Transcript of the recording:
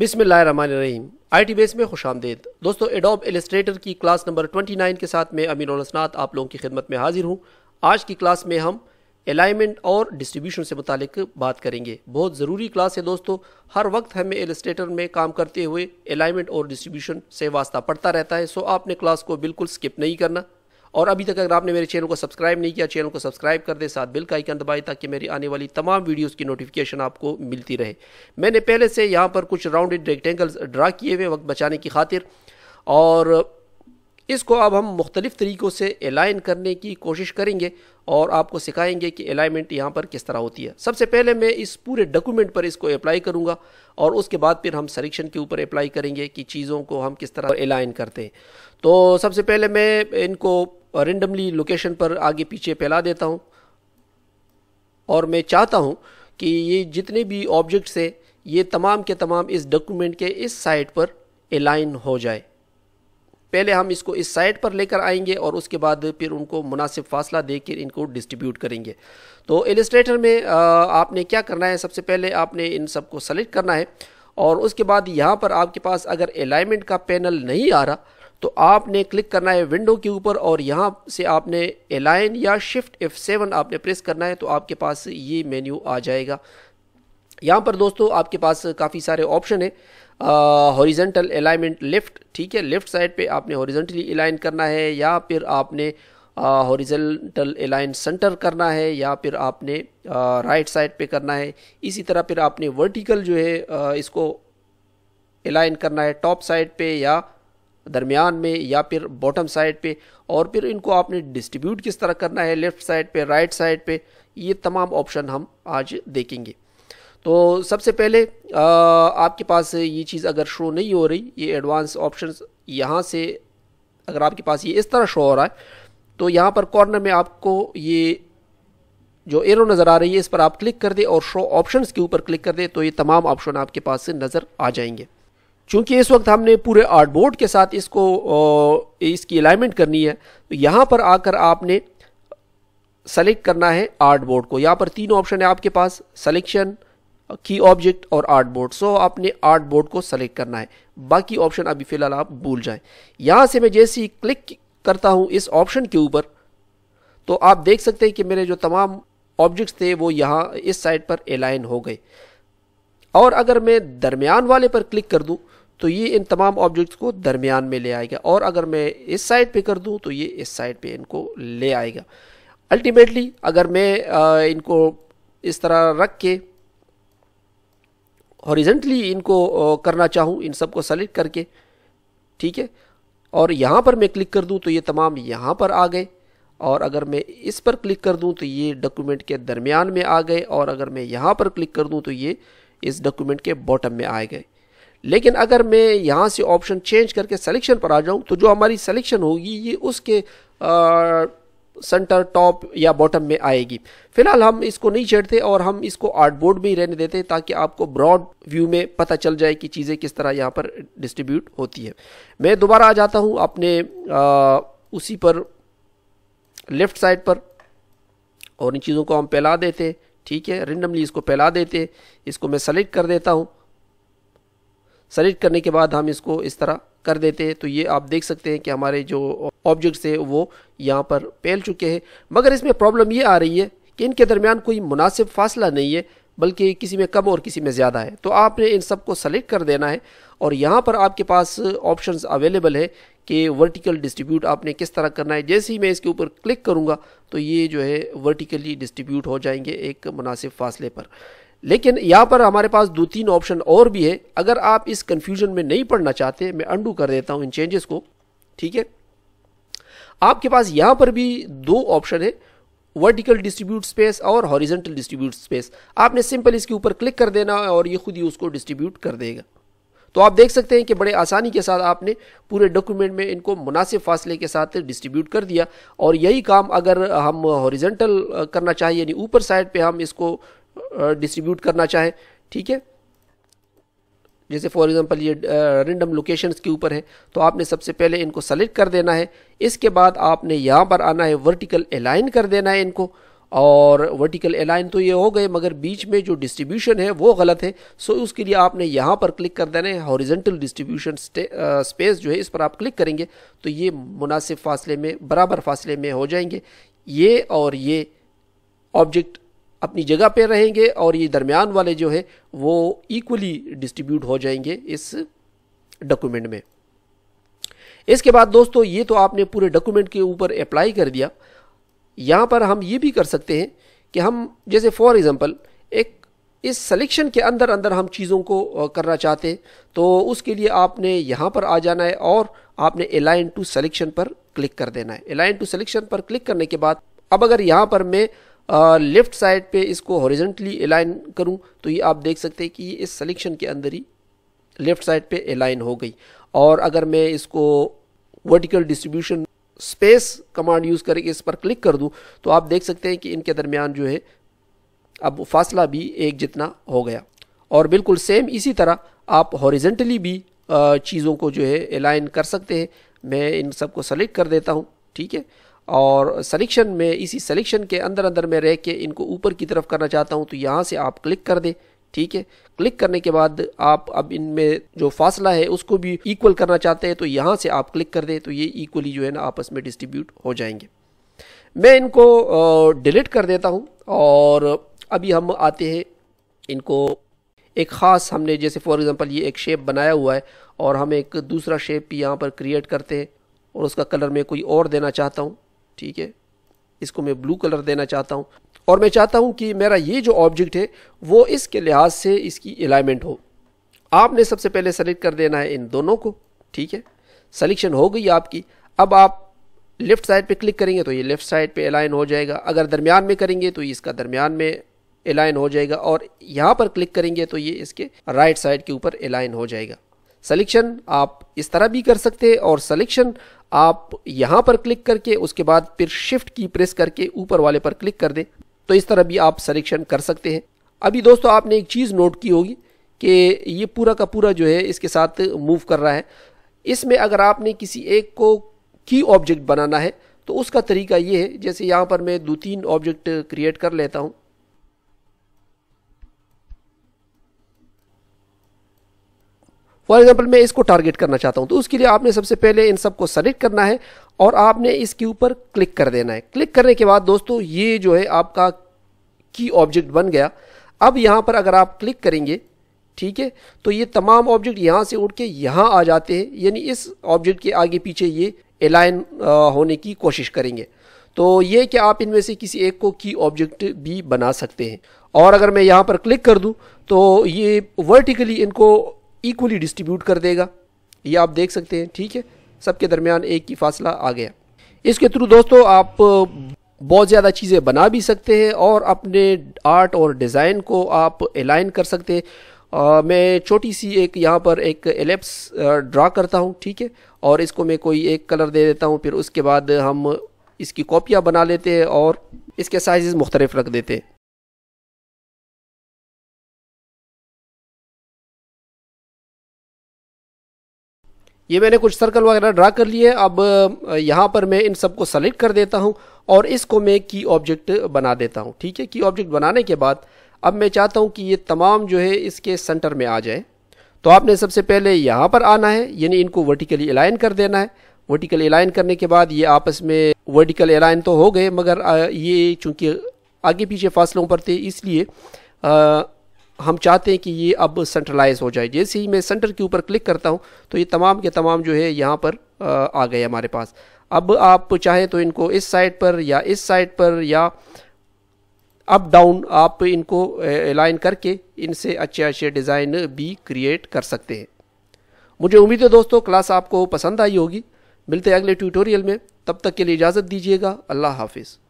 Rahim I T base में खुश आमदेद दोस्तों एडोब एलिस्ट्रेटर की क्लास नंबर 29 के साथ मैं अमीन हसनात आप लोगों की खिदमत में हाजिर हूँ आज की क्लास में हम अलाइनमेंट और डिस्ट्रीब्यूशन से मुतक बात करेंगे बहुत ज़रूरी क्लास है दोस्तों हर वक्त हमें एलिस्ट्रेटर में काम करते हुए अलाइनमेंट और डिस्ट्रीब्यूशन से वास्ता पड़ता रहता है सो आपने क्लास को बिल्कुल स्किप नहीं करना और अभी तक अगर आपने मेरे चैनल को सब्सक्राइब नहीं किया चैनल को सब्सक्राइब कर दें साथ बिल का आइकन दबाएं ताकि मेरी आने वाली तमाम वीडियोस की नोटिफिकेशन आपको मिलती रहे मैंने पहले से यहाँ पर कुछ राउंडेड रेक्टेंगल्स ड्रा किए हुए वक्त बचाने की खातिर और इसको अब हम मुख्तलिफ तरीक़ों से अलाइन करने की कोशिश करेंगे और आपको सिखाएंगे कि अलाइनमेंट यहाँ पर किस तरह होती है सबसे पहले मैं इस पूरे डॉक्यूमेंट पर इसको अप्लाई करूँगा और उसके बाद फिर हम सलेक्शन के ऊपर अप्लाई करेंगे कि चीज़ों को हम किस तरह अलाइन करते हैं तो सबसे पहले मैं इनको रेंडमली लोकेशन पर आगे पीछे फैला देता हूँ और मैं चाहता हूँ कि ये जितने भी ऑब्जेक्ट्स हैं ये तमाम के तमाम इस डॉक्यूमेंट के इस साइड पर एलाइन हो जाए पहले हम इसको इस साइड पर लेकर आएंगे और उसके बाद फिर उनको मुनासिब फासला देकर इनको डिस्ट्रीब्यूट करेंगे तो एलिस्ट्रेटर में आपने क्या करना है सबसे पहले आपने इन सबको सेलेक्ट करना है और उसके बाद यहाँ पर आपके पास अगर अलाइनमेंट का पैनल नहीं आ रहा तो आपने क्लिक करना है विंडो के ऊपर और यहाँ से आपने एलाइन या शिफ्ट एफ सेवन आपने प्रेस करना है तो आपके पास ये मेन्यू आ जाएगा यहाँ पर दोस्तों आपके पास काफ़ी सारे ऑप्शन है हॉरिजेंटल अलाइनमेंट लेफ़्ट ठीक है लेफ़्ट साइड पे आपने हॉरिजेंटली अलाइन करना है या फिर आपने हॉरिजेंटल अलाइन सेंटर करना है या फिर आपने राइट साइड पे करना है इसी तरह फिर आपने वर्टिकल जो है आ, इसको अलाइन करना है टॉप साइड पे या दरमियान में या फिर बॉटम साइड पे और फिर इनको आपने डिस्ट्रीब्यूट किस तरह करना है लेफ़्ट साइड पे राइट साइड पे ये तमाम ऑप्शन हम आज देखेंगे तो सबसे पहले आ, आपके पास ये चीज़ अगर शो नहीं हो रही ये एडवांस ऑप्शन यहाँ से अगर आपके पास ये इस तरह शो हो रहा है तो यहाँ पर कॉर्नर में आपको ये जो एरो नज़र आ रही है इस पर आप क्लिक कर दें और शो ऑप्शंस के ऊपर क्लिक कर दें तो ये तमाम ऑप्शन आपके पास से नज़र आ जाएंगे चूंकि इस वक्त हमने पूरे आर्ट बोर्ड के साथ इसको इसकी अलाइनमेंट करनी है तो यहाँ पर आकर आपने सेलेक्ट करना है आर्ट बोर्ड को यहाँ पर तीन ऑप्शन है आपके पास सेलेक्शन की ऑब्जेक्ट और आर्ट बोर्ड सो आपने आर्ट बोर्ड को सेलेक्ट करना है बाकी ऑप्शन अभी फ़िलहाल आप भूल जाएं यहाँ से मैं जैसे ही क्लिक करता हूँ इस ऑप्शन के ऊपर तो आप देख सकते हैं कि मेरे जो तमाम ऑब्जेक्ट्स थे वो यहाँ इस साइड पर अलाइन हो गए और अगर मैं दरमियान वाले पर क्लिक कर दूँ तो ये इन तमाम ऑब्जेक्ट्स को दरमियान में ले आएगा और अगर मैं इस साइड पे कर दूँ तो ये इस साइड पे इनको ले आएगा अल्टीमेटली अगर मैं आ, इनको इस तरह रख के हॉरिजेंटली इनको आ, करना चाहूँ इन सबको सेलेक्ट करके ठीक है और यहाँ पर मैं क्लिक कर दूँ तो ये तमाम यहाँ पर आ गए और अगर मैं इस पर क्लिक कर दूं तो ये डॉक्यूमेंट के दरमियान में आ गए और अगर मैं यहाँ पर क्लिक कर दूं तो ये इस डॉक्यूमेंट के बॉटम में आ गए लेकिन अगर मैं यहाँ से ऑप्शन चेंज करके सिलेक्शन पर आ जाऊँ तो जो हमारी सिलेक्शन होगी ये उसके सेंटर टॉप या बॉटम में आएगी फिलहाल हम इसको नहीं छेड़ते और हम इसको आर्टबोर्ड में ही रहने देते ताकि आपको ब्रॉड व्यू में पता चल जाए कि चीज़ें किस तरह यहाँ पर डिस्ट्रीब्यूट होती है मैं दोबारा आ जाता हूँ अपने आ, उसी पर लेफ्ट साइड पर और इन चीज़ों को हम पहला देते ठीक है रेंडमली इसको पहला देते इसको मैं सेलेक्ट कर देता हूँ सेलेक्ट करने के बाद हम इसको इस तरह कर देते हैं तो ये आप देख सकते हैं कि हमारे जो ऑब्जेक्ट्स है वो यहाँ पर फैल चुके हैं मगर इसमें प्रॉब्लम ये आ रही है कि इनके दरमियान कोई मुनासिब फासला नहीं है बल्कि किसी में कम और किसी में ज़्यादा है तो आपने इन सबको सेलेक्ट कर देना है और यहाँ पर आपके पास ऑप्शंस अवेलेबल है कि वर्टिकल डिस्ट्रीब्यूट आपने किस तरह करना है जैसे ही मैं इसके ऊपर क्लिक करूँगा तो ये जो है वर्टिकली डिस्ट्रीब्यूट हो जाएंगे एक मुनासिब फासले पर लेकिन यहाँ पर हमारे पास दो तीन ऑप्शन और भी है अगर आप इस कन्फ्यूजन में नहीं पढ़ना चाहते मैं अंडू कर देता हूँ इन चेंजेस को ठीक है आपके पास यहाँ पर भी दो ऑप्शन है वर्टिकल डिस्ट्रीब्यूट स्पेस और हॉरिजेंटल डिस्ट्रीब्यूट स्पेस आपने सिंपल इसके ऊपर क्लिक कर देना और ये खुद ही उसको डिस्ट्रीब्यूट कर देगा तो आप देख सकते हैं कि बड़े आसानी के साथ आपने पूरे डॉक्यूमेंट में इनको मुनासिब फासले के साथ डिस्ट्रीब्यूट कर दिया और यही काम अगर हम हॉरिजेंटल करना चाहिए यानी ऊपर साइड पे हम इसको डिस्ट्रीब्यूट करना चाहें ठीक है जैसे फॉर एग्जांपल ये रेंडम लोकेशंस के ऊपर है तो आपने सबसे पहले इनको सेलेक्ट कर देना है इसके बाद आपने यहाँ पर आना है वर्टिकल अलाइन कर देना है इनको और वर्टिकल अलाइन तो ये हो गए मगर बीच में जो डिस्ट्रीब्यूशन है वो गलत है सो उसके लिए आपने यहाँ पर क्लिक कर देना है हॉरिजेंटल डिस्ट्रीब्यूशन स्पेस जो है इस पर आप क्लिक करेंगे तो ये मुनासिब फासले में बराबर फासले में हो जाएंगे ये और ये ऑब्जेक्ट अपनी जगह पे रहेंगे और ये दरमियान वाले जो है वो इक्वली डिस्ट्रीब्यूट हो जाएंगे इस डॉक्यूमेंट में इसके बाद दोस्तों ये तो आपने पूरे डॉक्यूमेंट के ऊपर अप्लाई कर दिया यहाँ पर हम ये भी कर सकते हैं कि हम जैसे फॉर एग्ज़ाम्पल एक इस सिलेक्शन के अंदर अंदर हम चीज़ों को करना चाहते हैं तो उसके लिए आपने यहाँ पर आ जाना है और आपने अलाइन टू सिलेक्शन पर क्लिक कर देना है अलाइन टू सिलेक्शन पर क्लिक करने के बाद अब अगर यहाँ पर मैं लेफ्ट साइड पे इसको हॉरिजेंटली अलाइन करूं तो ये आप देख सकते हैं कि ये इस सिलेक्शन के अंदर ही लेफ्ट साइड पे अलाइन हो गई और अगर मैं इसको vertical distribution space command use करके इस पर क्लिक कर दूं तो आप देख सकते हैं कि इनके दरमियान जो है अब फासला भी एक जितना हो गया और बिल्कुल सेम इसी तरह आप हॉरिजेंटली भी चीज़ों को जो है अलाइन कर सकते हैं मैं इन सबको सेलेक्ट कर देता हूँ ठीक है और सलेक्शन में इसी सलेक्शन के अंदर अंदर में रह के इनको ऊपर की तरफ करना चाहता हूँ तो यहाँ से आप क्लिक कर दें ठीक है क्लिक करने के बाद आप अब इनमें जो फासला है उसको भी इक्वल करना चाहते हैं तो यहाँ से आप क्लिक कर दें तो ये इक्वली जो है ना आपस में डिस्ट्रीब्यूट हो जाएंगे मैं इनको डिलीट कर देता हूँ और अभी हम आते हैं इनको एक ख़ास हमने जैसे फॉर एग्ज़ाम्पल ये एक शेप बनाया हुआ है और हम एक दूसरा शेप भी यहाँ पर क्रिएट करते हैं और उसका कलर मैं कोई और देना चाहता हूँ ठीक है इसको मैं ब्लू कलर देना चाहता हूँ और मैं चाहता हूँ कि मेरा ये जो ऑब्जेक्ट है वो इसके लिहाज से इसकी अलाइनमेंट हो आपने सबसे पहले सेलेक्ट कर देना है इन दोनों को ठीक है सलेक्शन हो गई आपकी अब आप लेफ़्ट साइड पे क्लिक करेंगे तो ये लेफ़्ट साइड पे अलाइन हो जाएगा अगर दरमियान में करेंगे तो ये इसका दरमियान में अलाइन हो जाएगा और यहाँ पर क्लिक करेंगे तो ये इसके राइट साइड के ऊपर अलाइन हो जाएगा सलेक्शन आप इस तरह भी कर सकते हैं और सलेक्शन आप यहाँ पर क्लिक करके उसके बाद फिर शिफ्ट की प्रेस करके ऊपर वाले पर क्लिक कर दें तो इस तरह भी आप सलेक्शन कर सकते हैं अभी दोस्तों आपने एक चीज़ नोट की होगी कि ये पूरा का पूरा जो है इसके साथ मूव कर रहा है इसमें अगर आपने किसी एक को की ऑब्जेक्ट बनाना है तो उसका तरीका ये है जैसे यहाँ पर मैं दो तीन ऑब्जेक्ट क्रिएट कर लेता हूँ फॉर एग्जाम्पल मैं इसको टारगेट करना चाहता हूँ तो उसके लिए आपने सबसे पहले इन सबको सेलेक्ट करना है और आपने इसके ऊपर क्लिक कर देना है क्लिक करने के बाद दोस्तों ये जो है आपका की ऑब्जेक्ट बन गया अब यहाँ पर अगर आप क्लिक करेंगे ठीक है तो ये तमाम ऑब्जेक्ट यहाँ से उठ के यहाँ आ जाते हैं यानी इस ऑब्जेक्ट के आगे पीछे ये एलाइन होने की कोशिश करेंगे तो ये कि आप इनमें से किसी एक को की ऑब्जेक्ट भी बना सकते हैं और अगर मैं यहाँ पर क्लिक कर दूँ तो ये वर्टिकली इनको इक्वली डिस्ट्रीब्यूट कर देगा ये आप देख सकते हैं ठीक है सबके दरमियान एक ही फासला आ गया इसके थ्रू दोस्तों आप बहुत ज़्यादा चीज़ें बना भी सकते हैं और अपने आर्ट और डिज़ाइन को आप अलाइन कर सकते हैं मैं छोटी सी एक यहाँ पर एक एलेप्स ड्रा करता हूँ ठीक है और इसको मैं कोई एक कलर दे देता हूँ फिर उसके बाद हम इसकी कॉपियाँ बना लेते हैं और इसके साइज़ मुख्तलिफ रख देते हैं ये मैंने कुछ सर्कल वगैरह ड्रा कर लिए अब यहाँ पर मैं इन सबको सेलेक्ट कर देता हूँ और इसको मैं की ऑब्जेक्ट बना देता हूँ ठीक है की ऑब्जेक्ट बनाने के बाद अब मैं चाहता हूँ कि ये तमाम जो है इसके सेंटर में आ जाए तो आपने सबसे पहले यहाँ पर आना है यानी इनको वर्टिकली अलाइन कर देना है वर्टिकल अलाइन करने के बाद ये आपस में वर्टिकल अलाइन तो हो गए मगर ये चूंकि आगे पीछे फासलों पर थे इसलिए हम चाहते हैं कि ये अब सेंट्रलाइज हो जाए जैसे ही मैं सेंटर के ऊपर क्लिक करता हूँ तो ये तमाम के तमाम जो है यहाँ पर आ गए हमारे पास अब आप चाहें तो इनको इस साइड पर या इस साइड पर या अप डाउन आप इनको अलाइन करके इनसे अच्छे अच्छे डिज़ाइन भी क्रिएट कर सकते हैं मुझे उम्मीद है दोस्तों क्लास आपको पसंद आई होगी मिलते हैं अगले ट्यूटोरियल में तब तक के लिए इजाज़त दीजिएगा अल्लाह हाफिज़